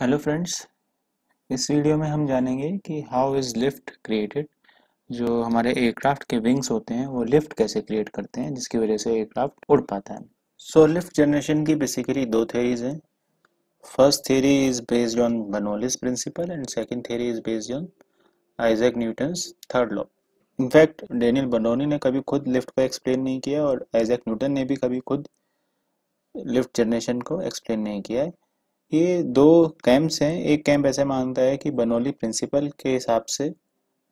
Hello friends इस video में हम जानेंगे कि हाउ इज़ लिफ्ट क्रिएटेड जो हमारे एयरक्राफ्ट के विंग्स होते हैं वो लिफ्ट कैसे क्रिएट करते हैं जिसकी वजह से एयरक्राफ्ट उड़ पाता है सो लिफ्ट जनरेशन की बेसिकली दो थेरीज हैं first theory is based on Bernoulli's principle and second theory is based on Isaac Newton's third law in fact Daniel Bernoulli ने कभी खुद लिफ्ट को एक्सप्लेन नहीं किया और आइजैक न्यूटन ने भी कभी खुद लिफ्ट जनरेशन को एक्सप्लेन नहीं किया है ये दो कैंप्स हैं एक कैंप ऐसे मानता है कि बनोली प्रिंसिपल के हिसाब से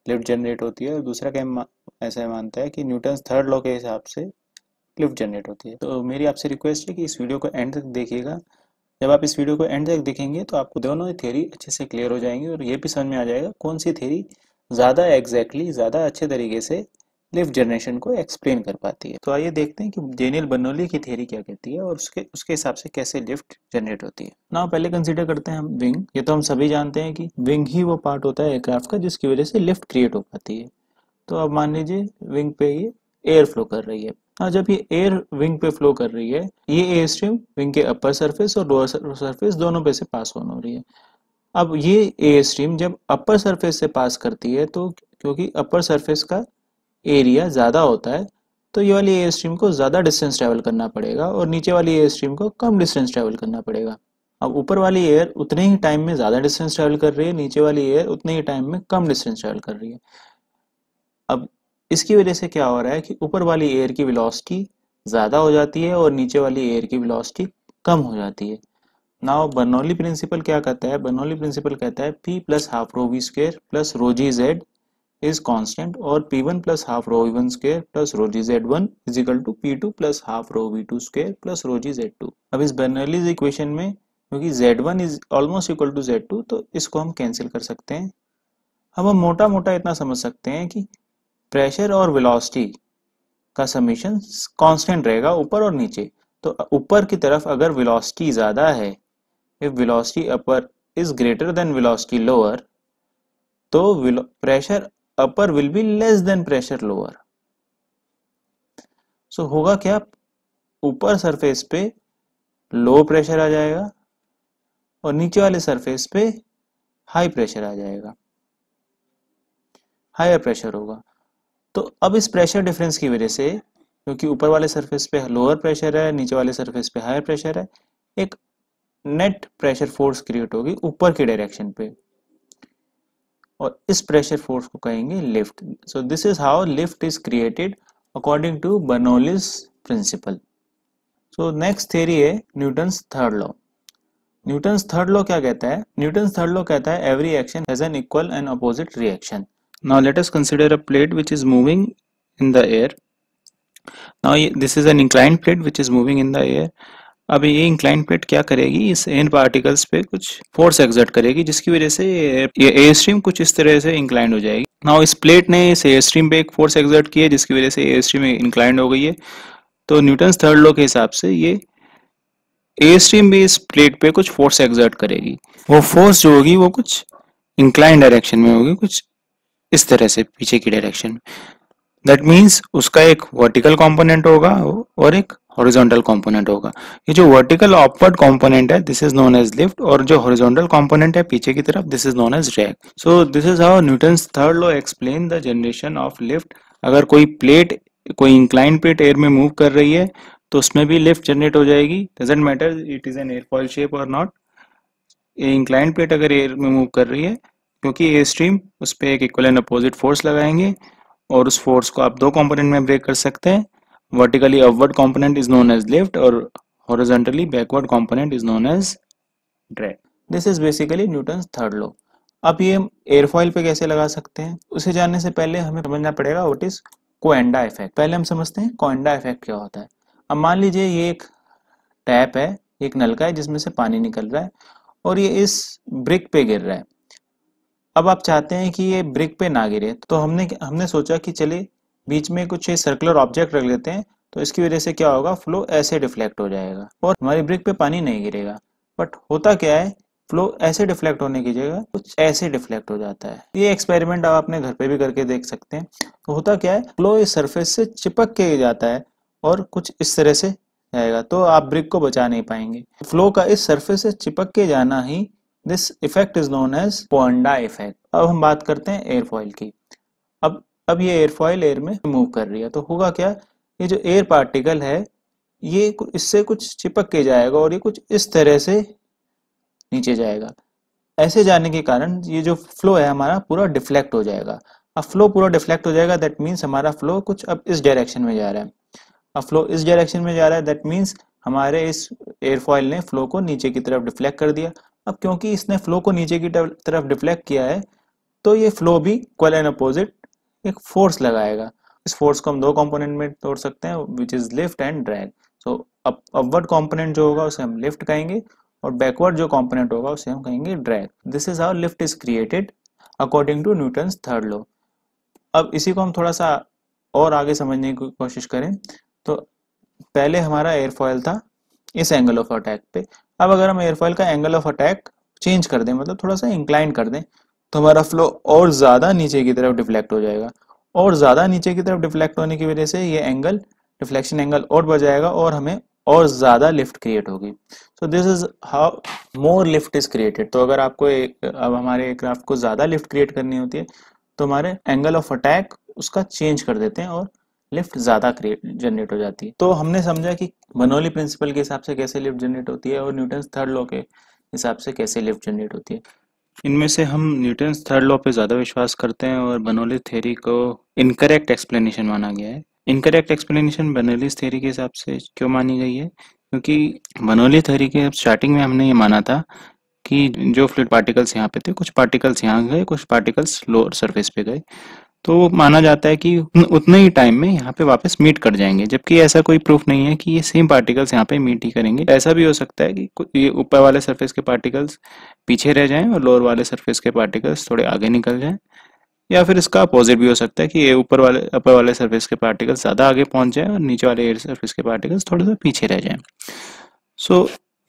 लिफ्ट जनरेट होती है और दूसरा कैंप ऐसे मानता है कि न्यूटन थर्ड लॉ के हिसाब से लिफ्ट जनरेट होती है तो मेरी आपसे रिक्वेस्ट है कि इस वीडियो को एंड तक देखिएगा जब आप इस वीडियो को एंड तक देखेंगे तो आपको दोनों ही थ्योरी अच्छे से क्लियर हो जाएंगी और ये भी समझ में आ जाएगा कौन सी थ्योरी ज़्यादा एग्जैक्टली exactly, ज़्यादा अच्छे तरीके से लिफ्ट जनरेशन को एक्सप्लेन कर पाती है तो आइए देखते हैं कि जेनियल बनोली की थेरी क्या कहती है और उसके उसके हिसाब से कैसे लिफ्ट जनरेट होती है ना पहले कंसिडर करते हैं हम विंग ये तो हम सभी जानते हैं कि विंग ही वो पार्ट होता है एयरक्राफ्ट का जिसकी वजह से लिफ्ट क्रिएट हो पाती है तो अब मान लीजिए विंग पे ये एयर फ्लो कर रही है ना जब ये एयर विंग पे फ्लो कर रही है ये एयर स्ट्रीम विंग के अपर सरफेस और लोअर सरफेस दोनों पे से पास ऑन हो रही है अब ये एयर स्ट्रीम जब अपर सरफेस से पास करती है तो क्योंकि अपर सरफेस का एरिया ज़्यादा होता है तो ये वाली एयर स्ट्रीम को ज़्यादा डिस्टेंस ट्रैवल करना पड़ेगा और नीचे वाली एयर स्ट्रीम को कम डिस्टेंस ट्रैवल करना पड़ेगा अब ऊपर वाली एयर उतने ही टाइम में ज़्यादा डिस्टेंस ट्रैवल कर रही है नीचे वाली एयर उतने ही टाइम में कम डिस्टेंस ट्रैवल कर रही है अब इसकी वजह से क्या हो रहा है कि ऊपर वाली एयर की विलॉसिटी ज़्यादा हो जाती है और नीचे वाली एयर की विलॉसिटी कम हो जाती है नाउ बर्नौली प्रिंसिपल क्या कहता है बर्नौली प्रिंसिपल कहता है P plus half rho V plus rho g Z is constant or P1 plus half rho V1 square plus rho GZ1 is equal to P2 plus half rho V2 square plus rho GZ2. अब इस बर्नर्लीज equation में क्योंकि Z1 is almost equal to Z2 तो इसको हम cancel कर सकते हैं अब हम मोटा मोटा इतना समझ सकते हैं कि प्रेशर और वेलोसिटी का समीशन कांस्टेंट रहेगा ऊपर और नीचे तो ऊपर की तरफ अगर वेलोसिटी ज़्यादा है if velocity upper is greater than velocity lower तो pressure upper will be less than pressure lower so होगा क्या ऊपर सरफेस पे लो प्रेशर आ जाएगा और नीचे वाले सरफेस पे हाई प्रेशर आ जाएगा हायर प्रेशर होगा तो अब इस प्रेशर डिफरेंस की वजह से क्योंकि ऊपर वाले सरफेस पे लोअर प्रेशर है नीचे वाले सरफेस पे हायर प्रेशर है एक नेट प्रेशर फोर्स क्रिएट होगी ऊपर के डायरेक्शन पे और इस प्रेशर फोर्स को कहेंगे lift so this is how lift is created according to Bernoulli's principle so next theory है Newton's third law Newton's third law क्या कहता है न्यूटन्स थर्ड लॉ कहता है every action has an equal and opposite reaction now let us consider a plate which is moving in the air now this is an inclined plate which is moving in the air अब ये incline plate क्या करेगी इस N particles पे कुछ force exert करेगी जिसकी वजह से ये एयर स्ट्रीम कुछ इस तरह से इंक्लाइन हो जाएगी नाउ इस प्लेट ने इस एयर स्ट्रीम पे एक फोर्स एग्जर्ट किया जिसकी वजह से एयर स्ट्रीम इंक्लाइंड हो गई है तो न्यूटन थर्ड लॉ के हिसाब से ये एयर स्ट्रीम भी इस प्लेट पे कुछ फोर्स एग्जर्ट करेगी वो फोर्स जो होगी वो कुछ इंक्लाइन डायरेक्शन में होगी कुछ इस तरह से पीछे की डायरेक्शन में दैट मीन्स उसका एक वर्टिकल कॉम्पोनेंट होगा और एक हॉरिजॉन्टल कंपोनेंट होगा ये जो वर्टिकल अपवर्ड कंपोनेंट है this is known as lift और जो हॉरिजॉन्टल कंपोनेंट है पीछे की तरफ this is known as drag so this is how Newton third law explain the generation of lift अगर कोई प्लेट कोई इंक्लाइन प्लेट एयर में मूव कर रही है तो उसमें भी लिफ्ट जनरेट हो जाएगी doesn't matter it is airfoil shape और नॉट इंक्लाइन प्लेट अगर एयर में मूव कर रही है क्योंकि एयर स्ट्रीम उस पर एक इक्वल एंड अपोजिट फोर्स लगाएंगे और उस फोर्स को आप दो कंपोनेंट में ब्रेक कर सकते हैं vertically upward component is known as lift और horizontally backward component is known as drag this is basically Newton third law अब ये एयरफॉइल पे कैसे लगा सकते हैं उसे जानने से पहले हमें समझना पड़ेगा वट इज कोएंडा इफेक्ट पहले हम समझते हैं कोएंडा इफेक्ट क्या होता है अब मान लीजिए ये एक टैप है एक नलका है जिसमें से पानी निकल रहा है और ये इस ब्रिक पे गिर रहा है अब आप चाहते हैं कि ये ब्रिक पे ना गिरे तो हमने हमने सोचा कि चलिए बीच में कुछ सर्कुलर ऑब्जेक्ट रख लेते हैं तो इसकी वजह से क्या होगा फ्लो ऐसे डिफ्लेक्ट हो जाएगा और हमारी ब्रिक पे पानी नहीं गिरेगा बट होता क्या है फ्लो ऐसे डिफ्लेक्ट होने की जगह कुछ ऐसे डिफ्लेक्ट हो जाता है ये एक्सपेरिमेंट आप अपने घर पे भी करके देख सकते हैं तो होता क्या है फ्लो इस सरफेस से चिपक के जाता है और कुछ इस तरह से जाएगा तो आप ब्रिक को बचा नहीं पाएंगे फ्लो का इस सरफेस से चिपक के जाना ही this effect is known as Coanda effect अब हम बात करते हैं एयरफॉइल की अब ये एयरफॉइल एयर में मूव कर रही है तो होगा क्या ये जो एयर पार्टिकल है ये इससे कुछ चिपक के जाएगा और ये कुछ इस तरह से नीचे जाएगा ऐसे जाने के कारण ये जो फ्लो है हमारा पूरा डिफ्लेक्ट हो जाएगा अब फ्लो पूरा डिफ्लेक्ट हो जाएगा दैट मीन्स हमारा फ्लो कुछ अब इस डायरेक्शन में जा रहा है अब फ्लो इस डायरेक्शन में जा रहा है दैट मीन्स हमारे इस एयरफॉयल ने फ्लो को नीचे की तरफ डिफ्लेक्ट कर दिया अब क्योंकि इसने फ्लो को नीचे की तरफ डिफ्लेक्ट किया है तो ये फ्लो भी क्वाल एंड अपोजिट एक फोर्स लगाएगा इस फोर्स को हम दो कंपोनेंट में तोड़ सकते हैं which is lift and drag so upward component जो होगा उसे हम लिफ्ट कहेंगे और बैकवर्ड जो कंपोनेंट होगा उसे हम कहेंगे drag this is how lift is created according to Newton third law अब इसी को हम थोड़ा सा और आगे समझने की कोशिश करें तो पहले हमारा एयरफॉयल था इस एंगल ऑफ अटैक पे अब अगर हम एयरफॉयल का एंगल ऑफ अटैक चेंज कर दें मतलब थोड़ा सा इंक्लाइन कर दें तो हमारा फ्लो और ज़्यादा नीचे की तरफ डिफ्लेक्ट हो जाएगा और ज़्यादा नीचे की तरफ डिफ्लेक्ट होने की वजह से ये एंगल डिफ्लेक्शन एंगल और बढ़ जाएगा और हमें और ज़्यादा लिफ्ट क्रिएट होगी so this is how more lift is created तो अगर आपको एक अब हमारे एयरक्राफ्ट को ज़्यादा लिफ्ट क्रिएट करनी होती है तो हमारे एंगल ऑफ अटैक उसका चेंज कर देते हैं और लिफ्ट ज़्यादा क्रिएट जनरेट हो जाती है तो हमने समझा कि बनोली प्रिंसिपल के हिसाब से कैसे लिफ्ट जनरेट होती है और न्यूटन थर्ड लॉ के हिसाब से कैसे लिफ्ट जनरेट होती है इनमें से हम न्यूटन थर्ड लॉ पे ज़्यादा विश्वास करते हैं और बनोली थ्योरी को इनकरेक्ट एक्सप्लेनेशन माना गया है इनकरेक्ट एक्सप्लेनेशन बनोलीज थ्योरी के हिसाब से क्यों मानी गई है क्योंकि बनोली थ्योरी के स्टार्टिंग में हमने ये माना था कि जो फ्लूड पार्टिकल्स यहाँ पे थे कुछ पार्टिकल्स यहाँ गए कुछ पार्टिकल्स लोअर सरफेस पे गए तो माना जाता है कि उतने ही टाइम में यहाँ पे वापस मीट कर जाएंगे जबकि ऐसा कोई प्रूफ नहीं है कि ये सेम पार्टिकल्स यहाँ पे मीट ही करेंगे ऐसा भी हो सकता है कि ये ऊपर वाले सरफेस के पार्टिकल्स पीछे रह जाएं और लोअर वाले सरफेस के पार्टिकल्स थोड़े आगे निकल जाएं या फिर इसका अपोजिट भी हो सकता है कि ये ऊपर वाले अपर वाले सर्फेस के पार्टिकल्स ज़्यादा आगे पहुंच जाए और नीचे वाले एयर सर्फेस के पार्टिकल्स थोड़े से पीछे रह जाए सो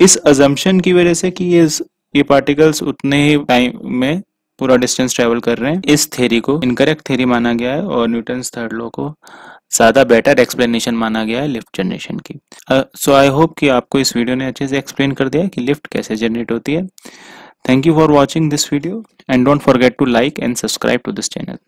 इस अजम्पन की वजह से कि ये ये पार्टिकल्स उतने ही टाइम में पूरा डिस्टेंस ट्रेवल कर रहे हैं इस थेरी को इनकरेक्ट थेरी माना गया है और न्यूटन थर्ड लॉ को ज़्यादा बेटर एक्सप्लेनेशन माना गया है लिफ्ट जनरेशन की सो आई होप कि आपको इस वीडियो ने अच्छे से एक्सप्लेन कर दिया कि लिफ्ट कैसे जनरेट होती है thank you for watching this video and don't forget to like and subscribe to this channel